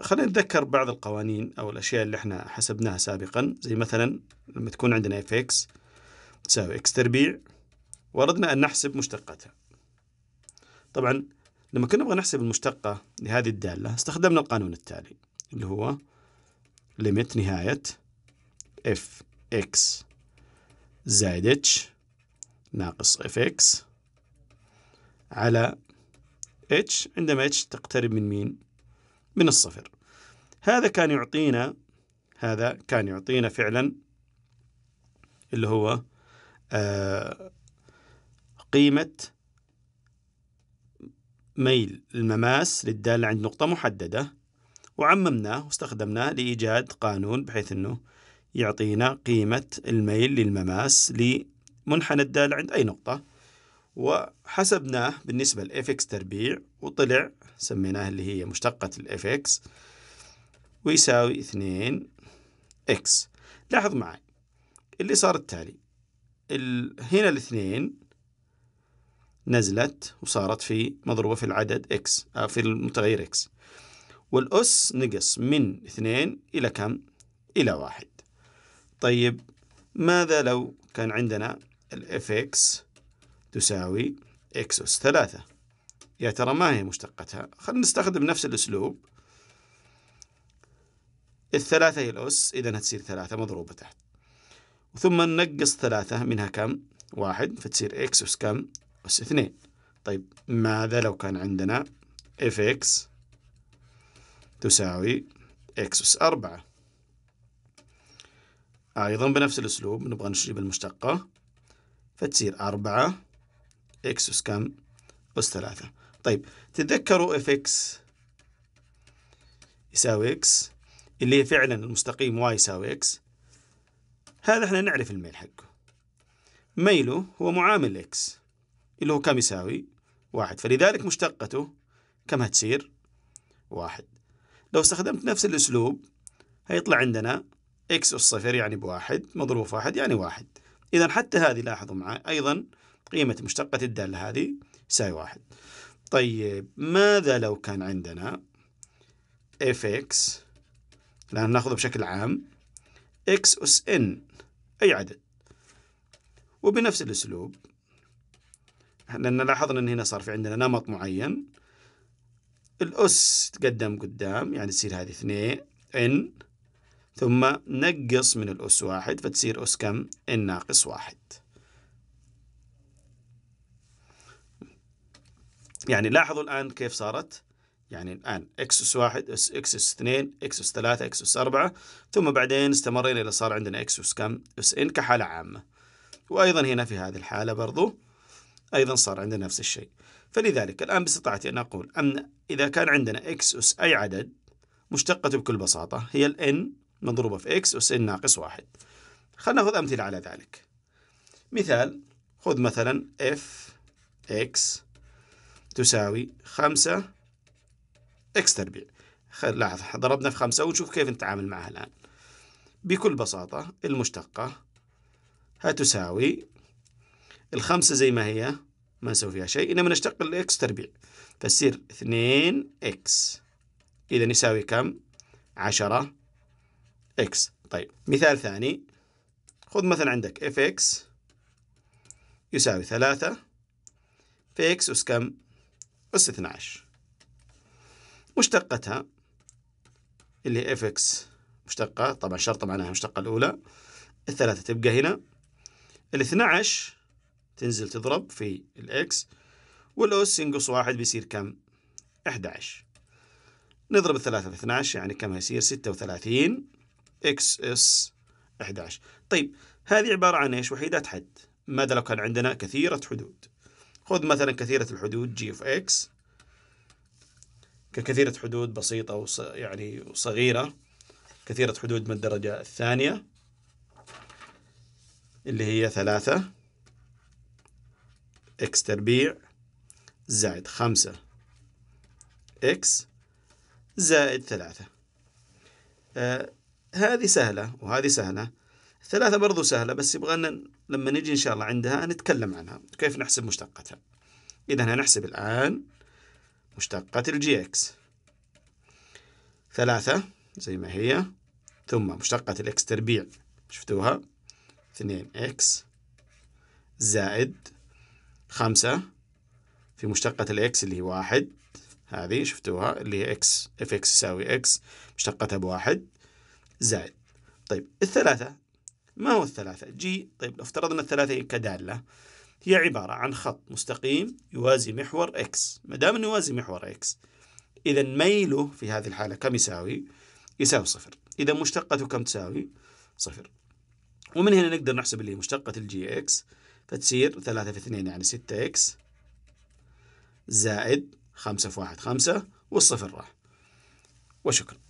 خلينا نتذكر بعض القوانين او الاشياء اللي احنا حسبناها سابقا زي مثلا لما تكون عندنا اف اكس تساوي اكس تربيع واردنا ان نحسب مشتقاتها. طبعا لما كنا نبغى نحسب المشتقه لهذه الداله استخدمنا القانون التالي اللي هو ليميت نهايه اف اكس زائد اتش ناقص اف اكس على اتش عندما اتش تقترب من مين؟ من الصفر هذا كان يعطينا هذا كان يعطينا فعلا اللي هو آه، قيمة ميل المماس للدالة عند نقطة محددة وعممناه واستخدمناه لإيجاد قانون بحيث أنه يعطينا قيمة الميل للمماس لمنحنى الدالة عند أي نقطة وحسبناه بالنسبة ل fx تربيع وطلع سميناه اللي هي مشتقة الإف fx ويساوي 2 x لاحظ معي اللي صار التالي ال... هنا الاثنين نزلت وصارت في مضروبة في العدد x أو آه، في المتغير x والأس نقص من اثنين إلى كم؟ إلى واحد طيب ماذا لو كان عندنا الإف fx تساوي إكس أس ثلاثة يا ترى ما هي مشتقتها خلينا نستخدم نفس الأسلوب الثلاثة هي الأس إذا هتصير ثلاثة مضروبة تحت ثم ننقص ثلاثة منها كم واحد فتصير إكس أس كم أس اثنين طيب ماذا لو كان عندنا اف اكس تساوي اكس اس أربعة أيضا بنفس الأسلوب نبغى نشرب المشتقة فتصير أربعة إكس أس كم؟ أس ثلاثة طيب تتذكروا إف إكس يساوي إكس اللي هي فعلا المستقيم واي يساوي إكس هذا احنا نعرف الميل حقه ميله هو معامل إكس اللي هو كم يساوي؟ واحد فلذلك مشتقته كم هتصير؟ واحد لو استخدمت نفس الأسلوب هيطلع عندنا إكس أس صفر يعني بواحد مضروب واحد يعني واحد إذا حتى هذه لاحظوا معي أيضا قيمة مشتقة الدالة هذه يساوي واحد طيب ماذا لو كان عندنا اف اكس الآن ناخذه بشكل عام اكس أس ان أي عدد وبنفس الأسلوب لأن لاحظنا أن هنا صار في عندنا نمط معين الأس تقدم قدام يعني تصير هذه اثنين ان ثم نقص من الأس واحد فتصير أس كم؟ ان ناقص واحد يعني لاحظوا الآن كيف صارت يعني الآن اكس اس 1 اكس اس 2 اكس اس 3 اكس اس 4 ثم بعدين استمرينا إلى صار عندنا اكس اس كم اس ان كحالة عامة وأيضا هنا في هذه الحالة برضو أيضا صار عندنا نفس الشيء فلذلك الآن باستطاعتي أن أقول أن إذا كان عندنا اكس اس أي عدد مشتقته بكل بساطة هي الان مضروبة في اكس اس ان ناقص واحد خلينا ناخذ أمثلة على ذلك مثال خذ مثلا اف اكس تساوي خمسة إكس تربيع لاحظ ضربنا في خمسة ونشوف كيف نتعامل معها الآن بكل بساطة المشتقة هتساوي الخمسة زي ما هي ما نسوي فيها شيء إنما نشتق الإكس تربيع فتصير اثنين إكس إذا يساوي كم؟ عشرة إكس طيب مثال ثاني خذ مثلا عندك اف إكس يساوي ثلاثة في إكس أس كم؟ اس 12 مشتقتها اللي اف اكس مشتقة طبعا شرطة معناها المشتقة الأولى الثلاثة تبقى هنا ال 12 تنزل تضرب في الاكس والأس ينقص واحد بيصير كم؟ 11 نضرب الثلاثة في 12 يعني كم هيصير 36 اكس اس 11 طيب هذه عبارة عن ايش؟ وحيدات حد ماذا لو كان عندنا كثيرة حدود خذ مثلا كثيرة الحدود جي اوف اكس ككثيرة حدود بسيطة وص... يعني وصغيرة كثيرة حدود من الدرجة الثانية اللي هي ثلاثة اكس تربيع زائد خمسة اكس زائد ثلاثة آه هذه سهلة وهذه سهلة ثلاثة برضو سهلة بس يبغى لما نجي إن شاء الله عندها نتكلم عنها كيف نحسب مشتقتها إذا هنحسب الآن مشتقة الجي إكس ثلاثة زي ما هي ثم مشتقة الإكس تربيع شفتوها اثنين إكس زائد خمسة في مشتقة الإكس اللي هي واحد هذه شفتوها اللي هي إكس إف إكس يساوي إكس مشتقتها بواحد زائد طيب الثلاثة ما هو الثلاثة؟ جي طيب لو افترضنا الثلاثة كدالة هي عبارة عن خط مستقيم يوازي محور إكس ما دام أنه يوازي محور إكس إذا ميله في هذه الحالة كم يساوي؟ يساوي صفر إذا مشتقته كم تساوي؟ صفر ومن هنا نقدر نحسب اللي مشتقة الجي إكس فتصير 3 في 2 يعني 6 إكس زائد 5 في واحد 5 والصفر راح وشكرا